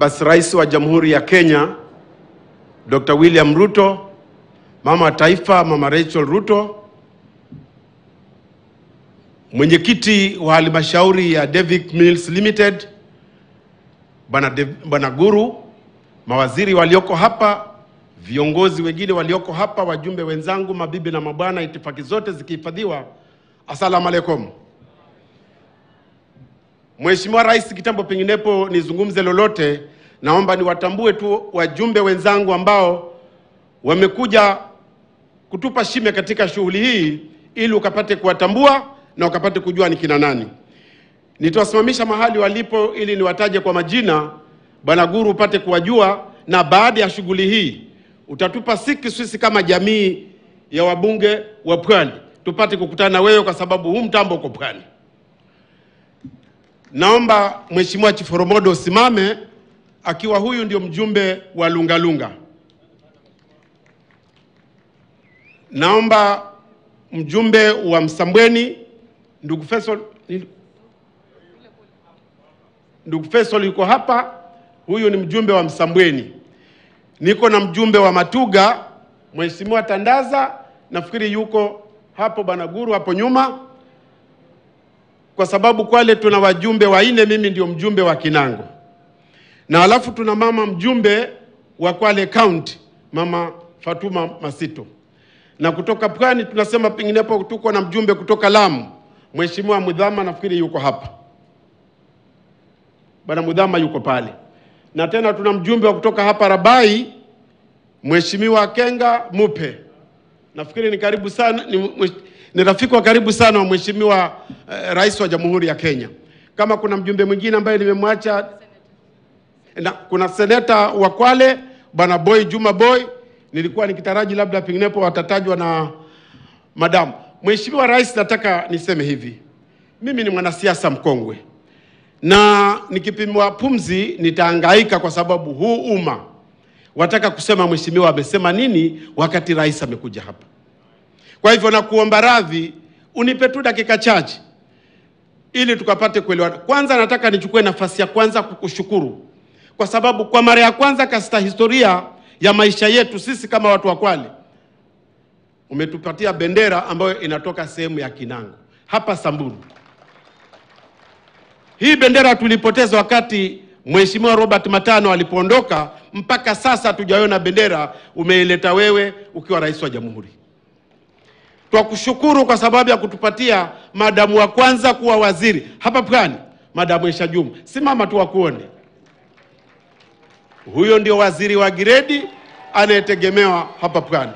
basi Rais wa Jamhuri ya Kenya Dr. William Ruto, mama wa taifa mama Rachel Ruto, mwenyekiti wa halmashauri ya Davic Mills Limited bana, De, bana Guru, mawaziri walioko hapa, viongozi wengine walioko hapa, wajumbe wenzangu, mabibi na mabwana, itifaki zote zikihifadhiwa, asalamu alaykum. Mheshimiwa Rais, kitambo penginepo nizungumze lolote, naomba niwatambue tu wajumbe wenzangu ambao wamekuja kutupa shime katika shughuli hii ili ukapate kuwatambua na ukapate kujua ni kina nani. Nitawasimamisha mahali walipo ili niwataje kwa majina, Bwana Guru, upate kuwajua, na baada ya shughuli hii utatupa siki sisi kama jamii ya wabunge wa Pwani tupate kukutana wewe, kwa sababu huu mtambo uko Pwani. Naomba Mheshimiwa Chiforomodo usimame, akiwa huyu ndio mjumbe wa Lungalunga. Naomba mjumbe wa Msambweni ndugu fesol ndugu Faisal yuko hapa, huyu ni mjumbe wa Msambweni. Niko na mjumbe wa Matuga Mheshimiwa Tandaza, nafikiri yuko hapo Bwana Guru hapo nyuma kwa sababu Kwale tuna wajumbe waine mimi ndio mjumbe wa Kinango na alafu tuna mama mjumbe wa Kwale County, mama Fatuma Masito, na kutoka Pwani tunasema penginepo tuko na mjumbe kutoka Lamu, Mheshimiwa Mudhama, nafikiri yuko hapa, Bwana Mudhama yuko pale, na tena tuna mjumbe wa kutoka hapa Rabai, Mheshimiwa Kenga Mupe, nafikiri ni karibu sana ni ni rafiki wa karibu sana wa Mheshimiwa eh, Rais wa Jamhuri ya Kenya. Kama kuna mjumbe mwingine ambaye nimemwacha, na kuna seneta wa Kwale Bwana Boy Juma Boy, nilikuwa nikitaraji labda penginepo watatajwa na madamu. Mheshimiwa Rais, nataka niseme hivi, mimi ni mwanasiasa mkongwe na nikipimwa pumzi nitaangaika kwa sababu huu umma wataka kusema mheshimiwa amesema nini wakati rais amekuja hapa. Kwa hivyo nakuomba radhi, unipe tu dakika chache ili tukapate kuelewana. Kwanza nataka nichukue nafasi ya kwanza kukushukuru kwa sababu kwa mara ya kwanza katika historia ya maisha yetu sisi kama watu wa Kwale umetupatia bendera ambayo inatoka sehemu ya Kinango hapa Samburu. Hii bendera tulipoteza wakati Mheshimiwa Robert Matano alipoondoka, mpaka sasa hatujaona bendera umeileta wewe ukiwa rais wa jamhuri. Twakushukuru kwa sababu ya kutupatia madamu wa kwanza kuwa waziri hapa Pwani, Madamu esha Juma. Simama tu wakuone. Huyo ndio waziri wa giredi anayetegemewa hapa Pwani.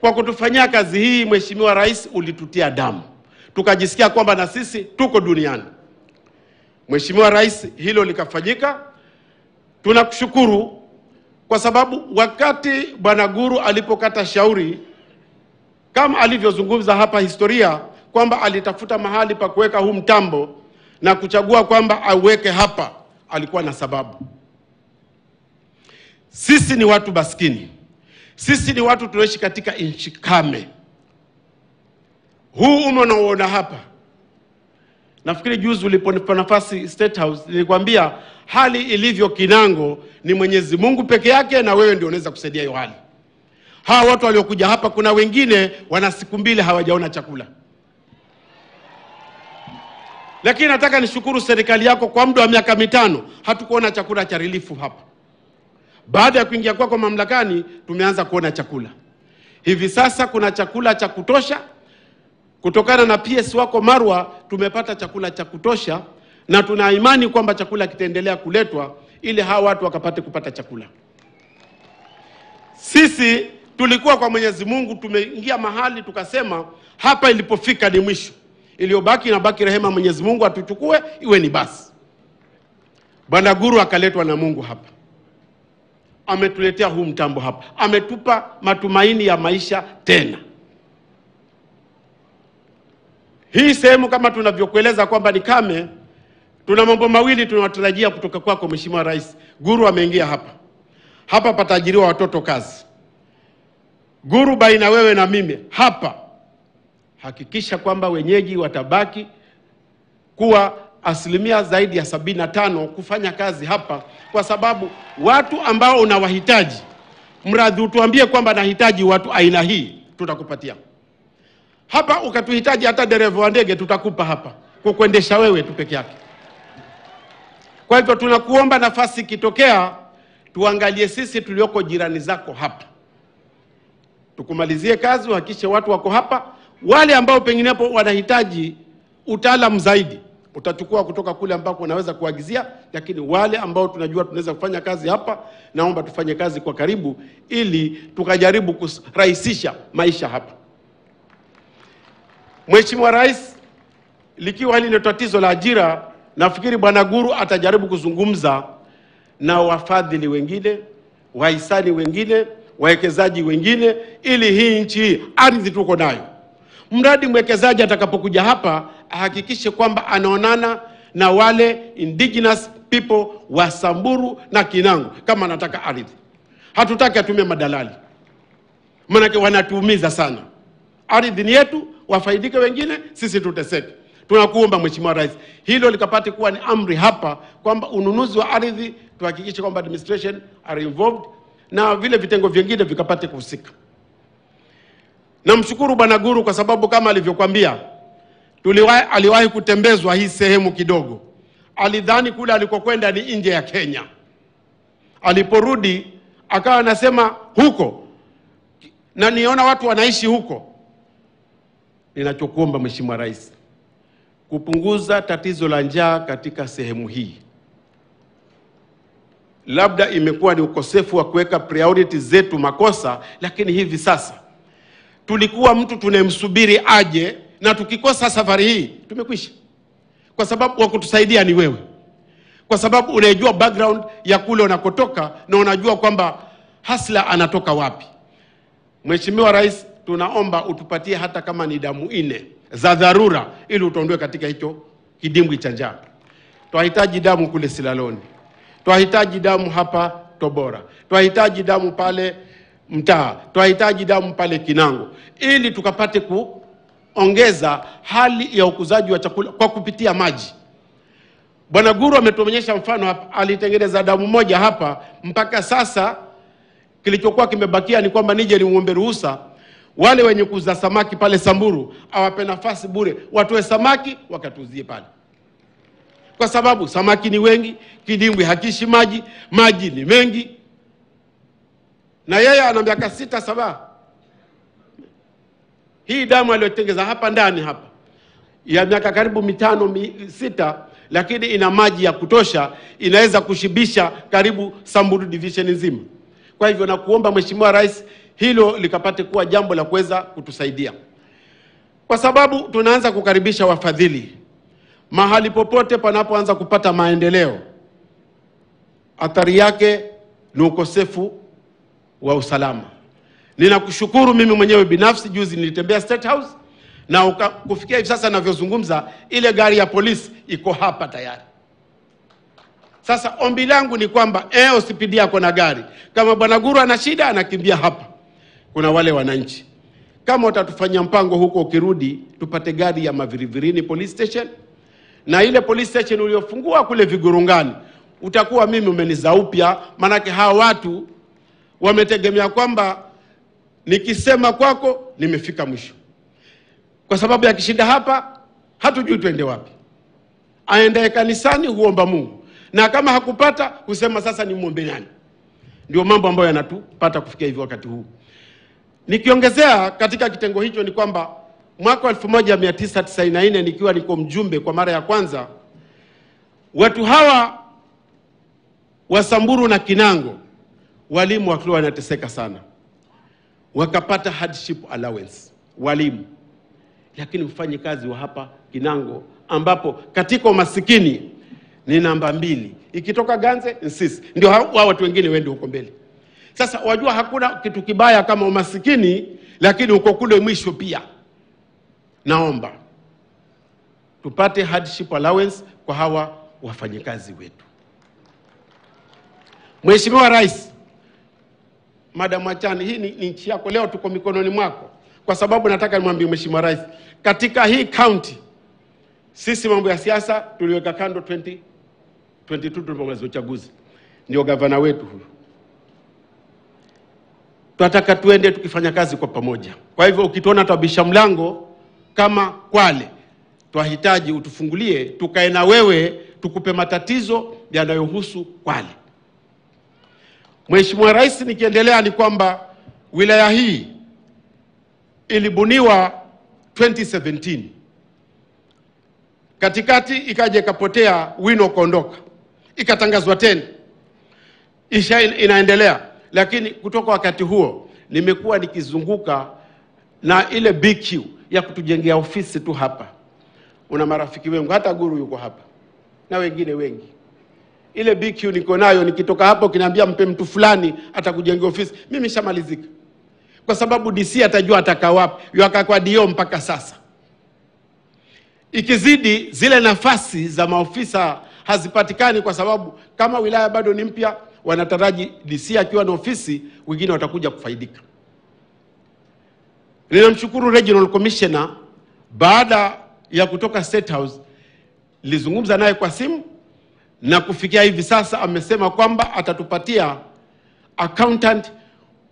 Kwa kutufanyia kazi hii, Mheshimiwa Rais, ulitutia damu tukajisikia kwamba na sisi tuko duniani. Mheshimiwa Rais, hilo likafanyika. Tunakushukuru kwa sababu wakati Bwana Guru alipokata shauri kama alivyozungumza hapa historia kwamba alitafuta mahali pa kuweka huu mtambo na kuchagua kwamba auweke hapa, alikuwa na sababu. Sisi ni watu maskini, sisi ni watu tunaishi katika nchi kame. Huu umo unaoona hapa, nafikiri juzi uliponipa nafasi State House nilikwambia hali ilivyo Kinango ni Mwenyezi Mungu peke yake, na wewe ndio unaweza kusaidia hiyo hali hawa watu waliokuja hapa, kuna wengine wana siku mbili hawajaona chakula. Lakini nataka nishukuru serikali yako, kwa muda wa miaka mitano hatukuona chakula cha relifu hapa. Baada ya kuingia kwako mamlakani, tumeanza kuona chakula. Hivi sasa kuna chakula cha kutosha kutokana na PS wako Marwa, tumepata chakula cha kutosha na tuna imani kwamba chakula kitaendelea kuletwa ili hawa watu wakapate kupata chakula. Sisi Tulikuwa kwa Mwenyezi Mungu, tumeingia mahali tukasema hapa ilipofika ni mwisho, iliyobaki nabaki rehema Mwenyezi Mungu, atuchukue iwe ni basi. Bwana Guru akaletwa na Mungu hapa, ametuletea huu mtambo hapa, ametupa matumaini ya maisha tena. Hii sehemu kama tunavyokueleza kwamba ni kame, tuna mambo mawili tunawatarajia kutoka kwako Mheshimiwa Rais. Guru ameingia hapa, hapa pataajiriwa watoto kazi guru baina wewe na mimi hapa, hakikisha kwamba wenyeji watabaki kuwa asilimia zaidi ya sabini na tano kufanya kazi hapa, kwa sababu watu ambao unawahitaji, mradhi utuambie kwamba nahitaji watu aina hii, tutakupatia hapa. Ukatuhitaji hata dereva wa ndege, tutakupa hapa kukuendesha wewe tu peke yake. Kwa hivyo tunakuomba nafasi ikitokea, tuangalie sisi tulioko jirani zako hapa tukumalizie kazi, uhakikishe watu wako hapa. Wale ambao pengine hapo wanahitaji utaalamu zaidi, utachukua kutoka kule ambako unaweza kuagizia, lakini wale ambao tunajua tunaweza kufanya kazi hapa, naomba tufanye kazi kwa karibu, ili tukajaribu kurahisisha maisha hapa. Mheshimiwa Rais, likiwa hili ni tatizo la ajira, nafikiri Bwana Guru atajaribu kuzungumza na wafadhili wengine, wahisani wengine wawekezaji wengine, ili hii nchi hii, ardhi tuko nayo, mradi mwekezaji atakapokuja hapa ahakikishe kwamba anaonana na wale indigenous people wa Samburu na Kinango kama anataka ardhi. Hatutaki atumie madalali, maanake wanatuumiza sana. Ardhi ni yetu, wafaidike wengine, sisi tuteseke. Tunakuomba Mheshimiwa Rais, hilo likapate kuwa ni amri hapa kwamba ununuzi wa ardhi tuhakikishe kwamba administration are involved na vile vitengo vingine vikapate kuhusika. Namshukuru Bwana Guru kwa sababu kama alivyokwambia tuliwahi, aliwahi kutembezwa hii sehemu kidogo, alidhani kule alikokwenda ni nje ya Kenya. Aliporudi akawa anasema huko na niona watu wanaishi huko. Ninachokuomba Mheshimiwa Rais, kupunguza tatizo la njaa katika sehemu hii labda imekuwa ni ukosefu wa kuweka priority zetu makosa, lakini hivi sasa tulikuwa mtu tunemsubiri aje, na tukikosa safari hii tumekwisha, kwa sababu wa kutusaidia ni wewe, kwa sababu unajua background ya kule unakotoka na unajua kwamba hasla anatoka wapi. Mheshimiwa Rais, tunaomba utupatie hata kama ni damu nne za dharura, ili utuondoe katika hicho kidimbwi cha njaa. Twahitaji damu kule Silaloni. Twahitaji damu hapa tobora twahitaji damu pale Mtaa, twahitaji damu pale Kinango, ili tukapate kuongeza hali ya ukuzaji wa chakula kwa kupitia maji. Bwana Guru ametuonyesha mfano hapa, alitengeneza damu moja hapa. Mpaka sasa kilichokuwa kimebakia ni kwamba nije niombe ruhusa wale wenye kuuza samaki pale Samburu awape nafasi bure, watoe samaki wakatuzie pale kwa sababu samaki ni wengi, kidimbwi hakishi maji, maji ni mengi, na yeye ana miaka sita saba. Hii damu aliyotengeza hapa ndani hapa ya miaka karibu mitano mi, sita, lakini ina maji ya kutosha, inaweza kushibisha karibu Samburu division nzima. Kwa hivyo nakuomba Mheshimiwa Rais, hilo likapate kuwa jambo la kuweza kutusaidia, kwa sababu tunaanza kukaribisha wafadhili Mahali popote panapoanza kupata maendeleo, athari yake ni ukosefu wa usalama. Ninakushukuru, mimi mwenyewe binafsi juzi nilitembea State House na uka, kufikia hivi sasa ninavyozungumza, ile gari ya polisi iko hapa tayari. Sasa ombi langu ni kwamba eh, OCPD ako na gari, kama bwana Guru ana shida anakimbia hapa. Kuna wale wananchi, kama utatufanya mpango huko, ukirudi tupate gari ya Mavirivirini police station na ile police station uliofungua kule Vigurungani, utakuwa mimi umeniza upya, maanake hawa watu wametegemea kwamba nikisema kwako nimefika mwisho. Kwa sababu ya kishinda hapa, hatujui twende wapi. Aendaye kanisani huomba Mungu, na kama hakupata husema sasa nimwombe nani? Ndio mambo ambayo yanatupata kufikia hivi wakati huu. Nikiongezea katika kitengo hicho ni kwamba mwaka 1994 nikiwa niko mjumbe kwa mara ya kwanza, watu hawa wa Samburu na Kinango walimu wakiwa wanateseka sana, wakapata hardship allowance walimu, lakini kazi wa hapa Kinango ambapo katika umasikini ni namba mbili, ikitoka Ganze Nsisi ndio hao watu wengine wende huko mbele. Sasa wajua hakuna kitu kibaya kama umasikini, lakini uko kule mwisho pia. Naomba tupate hardship allowance kwa hawa wafanyikazi wetu. Mheshimiwa Rais, Madam Machani, hii ni, ni nchi yako, leo tuko mikononi mwako, kwa sababu nataka nimwambie Mheshimiwa Rais, katika hii kaunti sisi mambo ya siasa tuliweka kando 2022 tulipomaliza uchaguzi, ndio gavana wetu huyu tunataka tuende tukifanya kazi kwa pamoja. Kwa hivyo ukituona tabisha mlango kama Kwale, twahitaji utufungulie, tukae na wewe, tukupe matatizo yanayohusu Kwale. Mheshimiwa Rais, nikiendelea ni kwamba wilaya hii ilibuniwa 2017 katikati ikaja ikapotea wino kaondoka ikatangazwa tena, isha inaendelea. Lakini kutoka wakati huo nimekuwa nikizunguka na ile BQ ya kutujengea ofisi tu hapa. Una marafiki wengi, hata guru yuko hapa na wengine wengi. Ile BQ niko nayo, nikitoka hapo kinaambia mpe mtu fulani atakujengea ofisi, mimi shamalizika, kwa sababu DC atajua atakaa wapi, kwa dio mpaka sasa. Ikizidi zile nafasi za maofisa hazipatikani, kwa sababu kama wilaya bado ni mpya, wanataraji DC akiwa na ofisi, wengine watakuja kufaidika. Ninamshukuru Regional Commissioner baada ya kutoka State House, lizungumza naye kwa simu na kufikia hivi sasa amesema kwamba atatupatia accountant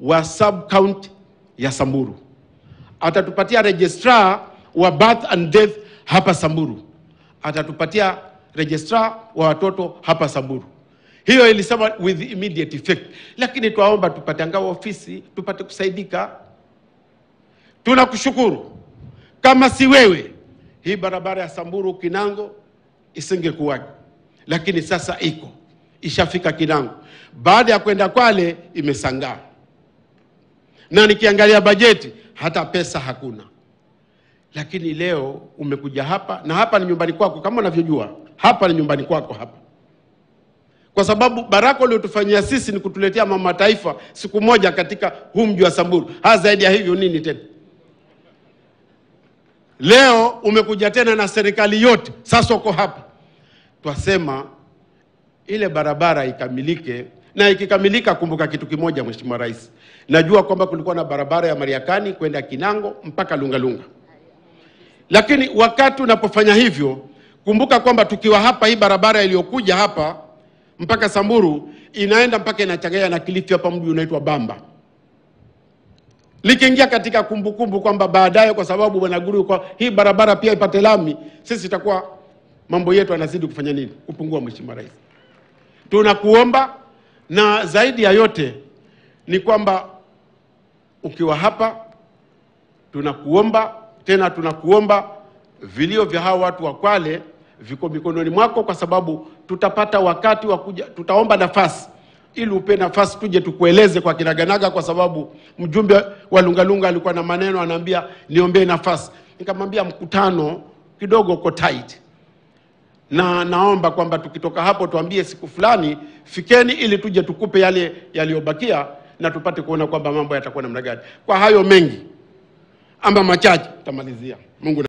wa sub county ya Samburu, atatupatia registrar wa birth and death hapa Samburu, atatupatia registrar wa watoto hapa Samburu. Hiyo ilisema with immediate effect, lakini twaomba tupate angalau ofisi tupate kusaidika. Tunakushukuru, kama si wewe hii barabara ya Samburu Kinango isingekuwa, lakini sasa iko ishafika Kinango, baada ya kwenda Kwale imesangaa. Na nikiangalia bajeti hata pesa hakuna, lakini leo umekuja hapa, na hapa ni nyumbani kwako, kama unavyojua hapa ni nyumbani kwako hapa, kwa sababu baraka uliotufanyia sisi ni kutuletea mama taifa siku moja katika huu mji wa Samburu. Haya, zaidi ya hivyo nini tena? Leo umekuja tena na serikali yote, sasa uko hapa, twasema ile barabara ikamilike. Na ikikamilika, kumbuka kitu kimoja, Mheshimiwa Rais, najua kwamba kulikuwa na barabara ya Mariakani kwenda Kinango mpaka Lungalunga, lakini wakati unapofanya hivyo, kumbuka kwamba tukiwa hapa, hii barabara iliyokuja hapa mpaka Samburu inaenda mpaka inachanganya na Kilifi hapa, mji unaitwa Bamba likiingia katika kumbukumbu kwamba baadaye, kwa sababu bwana Guru, kwa hii barabara pia ipate lami, sisi itakuwa mambo yetu anazidi kufanya nini? Kupungua. Mheshimiwa Rais, tunakuomba na zaidi ya yote ni kwamba ukiwa hapa, tunakuomba tena, tunakuomba vilio vya hawa watu wa Kwale viko mikononi mwako, kwa sababu tutapata wakati wa kuja, tutaomba nafasi ili upe nafasi tuje tukueleze kwa kinaganaga, kwa sababu mjumbe wa Lungalunga alikuwa na maneno, anaambia niombee nafasi. Nikamwambia mkutano kidogo uko tight, na naomba kwamba tukitoka hapo tuambie siku fulani fikeni, ili tuje tukupe yale yaliyobakia na tupate kuona kwamba mambo yatakuwa namna gani. Kwa hayo mengi ama machache, tamalizia Mungu na